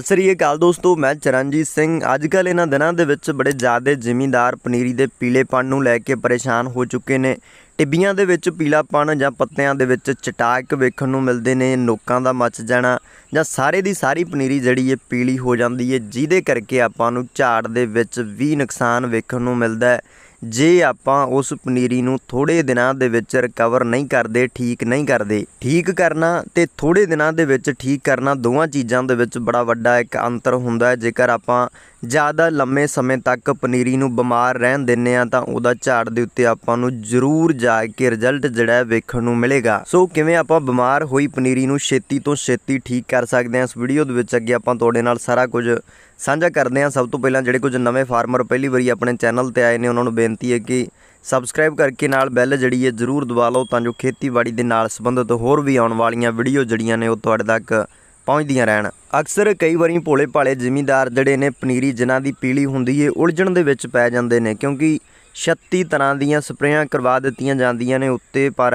ਸਤਿ ਸ੍ਰੀ ਅਕਾਲ ਦੋਸਤੋ ਮੈਂ ਚਰਨਜੀਤ ਸਿੰਘ ਅੱਜ ਕੱਲ ਇਹਨਾਂ ਦਿਨਾਂ ਦੇ ਵਿੱਚ ਬੜੇ ਜ਼ਿਆਦੇ ਜ਼ਿਮੀਂਦਾਰ ਪਨੀਰੀ ਦੇ ਪੀਲੇਪਣ ਨੂੰ ਲੈ ਕੇ ਪਰੇਸ਼ਾਨ ਹੋ ਚੁੱਕੇ ਨੇ ਟਿੱਬੀਆਂ ਦੇ ਵਿੱਚ ਪੀਲਾਪਣ ਜਾਂ ਪੱਤਿਆਂ ਦੇ ਵਿੱਚ ਚਟਾਕ ਵੇਖਣ ਨੂੰ ਮਿਲਦੇ ਨੇ ਨੋਕਾਂ ਦਾ ਮੱਚ ਜਾਣਾ ਜਾਂ ਸਾਰੇ ਦੀ ਸਾਰੀ ਪਨੀਰੀ ਜਿਹੜੀ ਇਹ ਪੀਲੀ ਹੋ ਜਾਂਦੀ ਹੈ ਜਿਹਦੇ ਕਰਕੇ ਆਪਾਂ ਨੂੰ ਝਾੜ ਦੇ ਵਿੱਚ ਵੀ ਨੁਕਸਾਨ ਵੇਖਣ ਨੂੰ ਮਿਲਦਾ ਹੈ ਜੇ ਆਪਾਂ ਉਸ ਪਨੀਰੀ ਨੂੰ ਥੋੜੇ ਦਿਨਾਂ ਦੇ ਵਿੱਚ ਰਿਕਵਰ ਨਹੀਂ ਕਰਦੇ ਠੀਕ ਨਹੀਂ ਕਰਦੇ ਠੀਕ ਕਰਨਾ ਤੇ ਥੋੜੇ ਦਿਨਾਂ ਦੇ ਵਿੱਚ ਠੀਕ ਕਰਨਾ ਦੋਵਾਂ ਚੀਜ਼ਾਂ ਦੇ ਵਿੱਚ ਬੜਾ ਵੱਡਾ ਇੱਕ ਅੰਤਰ ਹੁੰਦਾ ਹੈ ਜੇਕਰ ਆਪਾਂ ਜ਼ਿਆਦਾ ਲੰਮੇ ਸਮੇਂ ਤੱਕ ਪਨੀਰੀ ਨੂੰ ਬਿਮਾਰ ਰਹਿਣ ਦਿੰਨੇ ਆ ਤਾਂ ਉਹਦਾ ਝਾੜ ਦੇ ਉੱਤੇ ਆਪਾਂ ਨੂੰ ਜ਼ਰੂਰ ਜਾ ਕੇ ਰਿਜ਼ਲਟ ਜਿਹੜਾ ਵੇਖਣ ਨੂੰ ਮਿਲੇਗਾ ਸੋ ਕਿਵੇਂ ਆਪਾਂ ਬਿਮਾਰ ਹੋਈ ਪਨੀਰੀ ਨੂੰ ਛੇਤੀ ਤੋਂ ਛੇਤੀ ਠੀਕ ਕਰ ਸਕਦੇ ਆ ਇਸ ਵੀਡੀਓ ਦੇ ਵਿੱਚ ਅੱਗੇ ਆਪਾਂ ਤੁਹਾਡੇ ਨਾਲ ਸਾਰਾ ਕੁਝ ਸਾਂਝਾ ਕਰਦੇ ਆ ਸਭ ਤੋਂ ਪਹਿਲਾਂ ਜਿਹੜੇ ਕੁਝ ਨਵੇਂ ਫਾਰਮਰ ਪਹਿਲੀ ਵਾਰੀ ਆਪਣੇ ਚੈਨਲ ਤੇ ਆਏ ਨੇ ਉਹਨਾਂ ਨੂੰ ਬੇਨਤੀ ਹੈ ਕਿ ਸਬਸਕ੍ਰਾਈਬ ਕਰਕੇ ਨਾਲ ਬੈਲ ਜਿਹੜੀ ਹੈ ਜ਼ਰੂਰ ਦਬਾ ਲਓ ਤਾਂ ਜੋ ਖੇਤੀਬਾੜੀ ਦੇ ਨਾਲ ਸੰਬੰਧਿਤ ਹੋਰ ਵੀ ਆਉਣ ਵਾਲੀਆਂ ਵੀਡੀਓ ਜਿਹੜੀਆਂ ਨੇ ਉਹ ਤੁਹਾਡੇ ਤੱਕ ਪਹੁੰਚਦੀਆਂ ਰਹਿਣ ਅਕਸਰ ਕਈ ਵਾਰੀ ਭੋਲੇ ਭਾਲੇ ਜ਼ਿਮੀਂਦਾਰ ਜਿਹੜੇ ਨੇ ਪਨੀਰੀ ਜਿਨ੍ਹਾਂ ਦੀ ਪੀਲੀ ਹੁੰਦੀ ਏ ਉਲਝਣ ਦੇ ਵਿੱਚ ਪੈ ਜਾਂਦੇ ਨੇ ਕਿਉਂਕਿ 36 ਤਰ੍ਹਾਂ ਦੀਆਂ ਸਪਰੇਆਂ ਕਰਵਾ ਦਿੱਤੀਆਂ ਜਾਂਦੀਆਂ ਨੇ ਉੱਤੇ ਪਰ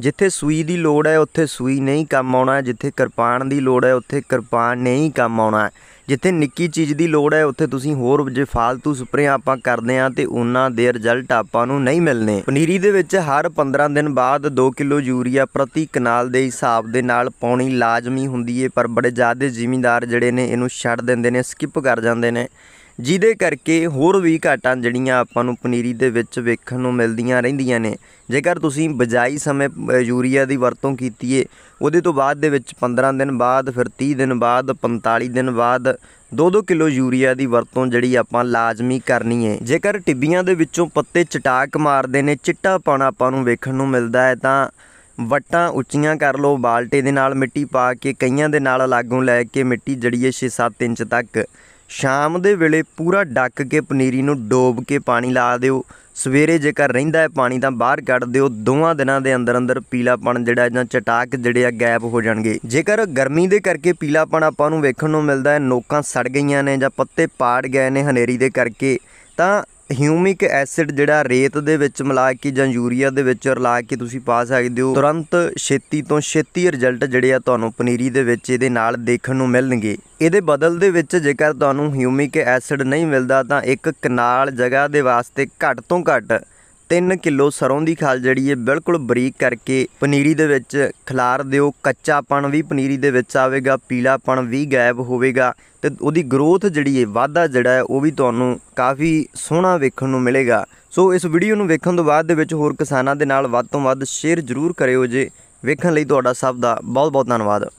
ਜਿੱਥੇ ਸੂਈ ਦੀ ਲੋੜ ਹੈ ਉੱਥੇ ਸੂਈ ਨਹੀਂ ਕੰਮ ਆਉਣਾ ਜਿੱਥੇ ਕਿਰਪਾਨ ਦੀ ਲੋੜ ਹੈ ਉੱਥੇ ਕਿਰਪਾਨ ਨਹੀਂ ਕੰਮ ਆਉਣਾ ਜਿੱਥੇ ਨਿੱਕੀ ਚੀਜ਼ ਦੀ ਲੋੜ ਹੈ ਉੱਥੇ ਤੁਸੀਂ ਹੋਰ ਜੇ ਫालतू ਸਪਰੇਆਂ ਆਪਾਂ ਕਰਦੇ ਆਂ ਤੇ ਉਹਨਾਂ ਦੇ ਰਿਜ਼ਲਟ ਆਪਾਂ ਨੂੰ ਨਹੀਂ ਮਿਲਨੇ ਪਨੀਰੀ ਦੇ ਵਿੱਚ ਹਰ 15 ਦਿਨ ਬਾਅਦ 2 ਕਿਲੋ ਯੂਰੀਆ ਪ੍ਰਤੀ ਕਨਾਲ ਦੇ ਹਿਸਾਬ ਦੇ ਨਾਲ ਪਾਉਣੀ ਲਾਜ਼ਮੀ ਹੁੰਦੀ ਏ ਪਰ ਬੜੇ ਜ਼ਿਆਦੇ ਜ਼ਿਮੀਂਦਾਰ ਜਿਹੜੇ ਨੇ ਇਹਨੂੰ ਛੱਡ ਦਿੰਦੇ ਨੇ ਸਕਿਪ ਕਰ ਜਾਂਦੇ ਨੇ ਜਿਹਦੇ ਕਰਕੇ ਹੋਰ ਵੀ ਘਾਟਾਂ ਜਿਹੜੀਆਂ ਆਪਾਂ ਨੂੰ ਪਨੀਰੀ ਦੇ ਵਿੱਚ ਵੇਖਣ ਨੂੰ ਮਿਲਦੀਆਂ ਰਹਿੰਦੀਆਂ ਨੇ ਜੇਕਰ ਤੁਸੀਂ ਬਜਾਈ ਸਮੇਂ ਯੂਰੀਆ ਦੀ ਵਰਤੋਂ ਕੀਤੀ ਏ ਉਹਦੇ ਤੋਂ ਬਾਅਦ ਦੇ ਵਿੱਚ 15 ਦਿਨ ਬਾਅਦ ਫਿਰ 30 ਦਿਨ ਬਾਅਦ 45 ਦਿਨ ਬਾਅਦ 2-2 ਕਿਲੋ ਯੂਰੀਆ ਦੀ ਵਰਤੋਂ ਜਿਹੜੀ ਆਪਾਂ ਲਾਜ਼ਮੀ ਕਰਨੀ ਹੈ ਜੇਕਰ ਟਿੱਬੀਆਂ ਦੇ ਵਿੱਚੋਂ ਪੱਤੇ ਚਟਾਕ ਮਾਰਦੇ ਨੇ ਚਿੱਟਾ ਪਾਣਾ ਆਪਾਂ ਨੂੰ ਵੇਖਣ ਨੂੰ ਮਿਲਦਾ ਹੈ ਤਾਂ ਵੱਟਾਂ ਉੱਚੀਆਂ ਕਰ ਲਓ ਬਾਲਟੇ ਦੇ ਨਾਲ ਮਿੱਟੀ ਪਾ ਕੇ ਕਈਆਂ ਦੇ ਨਾਲ ਲਾਗੂ ਲੈ ਕੇ ਮਿੱਟੀ ਜੜੀਏ 6-7 ਇੰਚ ਤੱਕ ਸ਼ਾਮ ਦੇ ਵੇਲੇ ਪੂਰਾ ਡੱਕ ਕੇ ਪਨੀਰੀ ਨੂੰ ਡੋਬ ਕੇ ਪਾਣੀ ਲਾ ਦਿਓ ਸਵੇਰੇ ਜੇਕਰ ਰਹਿੰਦਾ ਹੈ ਪਾਣੀ ਤਾਂ ਬਾਹਰ ਕੱਢ ਦਿਓ ਦੋਵਾਂ ਦਿਨਾਂ ਦੇ ਅੰਦਰ ਅੰਦਰ ਪੀਲਾਪਣ ਜਿਹੜਾ ਜਾਂ ਚਟਾਕ ਜਿਹੜੇ ਆ ਗੈਪ ਹੋ ਜਾਣਗੇ ਜੇਕਰ ਗਰਮੀ ਦੇ ਕਰਕੇ ਪੀਲਾਪਣ ਆਪਾਂ ਨੂੰ ਵੇਖਣ ਨੂੰ ਮਿਲਦਾ ਹੈ ਨੋਕਾਂ ਸੜ ਗਈਆਂ ਨੇ ਜਾਂ ਪੱਤੇ ਪਾੜ ਗਏ ਨੇ ਹਨੇਰੀ ਦੇ ਕਰਕੇ ਤਾਂ ਹਿਊਮਿਕ ਐਸਿਡ ਜਿਹੜਾ ਰੇਤ ਦੇ ਵਿੱਚ ਮਿਲਾ ਕੇ ਜਾਂ ਯੂਰੀਆ ਦੇ ਵਿੱਚ ਰਲਾ ਕੇ ਤੁਸੀਂ ਪਾ ਸਕਦੇ ਹੋ ਤੁਰੰਤ ਛੇਤੀ ਤੋਂ ਛੇਤੀ ਰਿਜ਼ਲਟ ਜਿਹੜੇ ਆ ਤੁਹਾਨੂੰ ਪਨੀਰੀ ਦੇ ਵਿੱਚ ਇਹਦੇ ਨਾਲ ਦੇਖਣ ਨੂੰ ਮਿਲਣਗੇ ਇਹਦੇ ਬਦਲ ਦੇ ਵਿੱਚ ਜੇਕਰ ਤੁਹਾਨੂੰ ਹਿਊਮਿਕ ਐਸਿਡ ਨਹੀਂ ਮਿਲਦਾ ਤਾਂ ਇੱਕ ਕਨਾਲ ਜਗ੍ਹਾ ਦੇ ਵਾਸਤੇ ਘੱਟ ਤੋਂ ਘੱਟ 3 ਕਿਲੋ ਸਰੋਂ ਦੀ ਖਾਲ ਜਿਹੜੀ ਹੈ ਬਿਲਕੁਲ ਬਰੀਕ ਕਰਕੇ ਪਨੀਰੀ ਦੇ ਵਿੱਚ ਖਿਲਾਰ ਦਿਓ ਕੱਚਾਪਣ ਵੀ ਪਨੀਰੀ ਦੇ ਵਿੱਚ ਆਵੇਗਾ ਪੀਲਾਪਣ ਵੀ ਗਾਇਬ ਹੋਵੇਗਾ ਤੇ ਉਹਦੀ ਗਰੋਥ ਜਿਹੜੀ ਹੈ ਵਾਧਾ ਜਿਹੜਾ ਹੈ ਉਹ ਵੀ ਤੁਹਾਨੂੰ ਕਾਫੀ ਸੋਹਣਾ ਵੇਖਣ ਨੂੰ ਮਿਲੇਗਾ ਸੋ ਇਸ ਵੀਡੀਓ ਨੂੰ ਵੇਖਣ ਤੋਂ ਬਾਅਦ ਦੇ ਵਿੱਚ ਹੋਰ ਕਿਸਾਨਾਂ ਦੇ ਨਾਲ ਵੱਧ ਤੋਂ ਵੱਧ ਸ਼ੇਅਰ ਜ਼ਰੂਰ ਕਰਿਓ ਜੇ ਵੇਖਣ ਲਈ ਤੁਹਾਡਾ ਸਭ ਦਾ ਬਹੁਤ ਬਹੁਤ ਧੰਨਵਾਦ